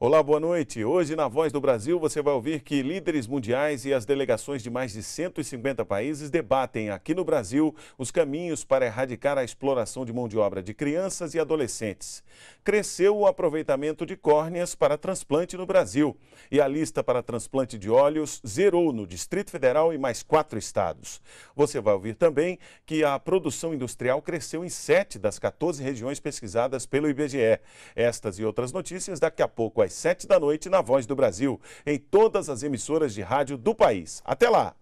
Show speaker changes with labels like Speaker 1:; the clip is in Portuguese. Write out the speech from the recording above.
Speaker 1: Olá, boa noite. Hoje, na Voz do Brasil, você vai ouvir que líderes mundiais e as delegações de mais de 150 países debatem aqui no Brasil os caminhos para erradicar a exploração de mão de obra de crianças e adolescentes. Cresceu o aproveitamento de córneas para transplante no Brasil. E a lista para transplante de olhos zerou no Distrito Federal e mais quatro estados. Você vai ouvir também que a produção industrial cresceu em sete das 14 regiões pesquisadas pelo IBGE. Estas e outras notícias daqui a pouco às 7 da noite na Voz do Brasil, em todas as emissoras de rádio do país. Até lá!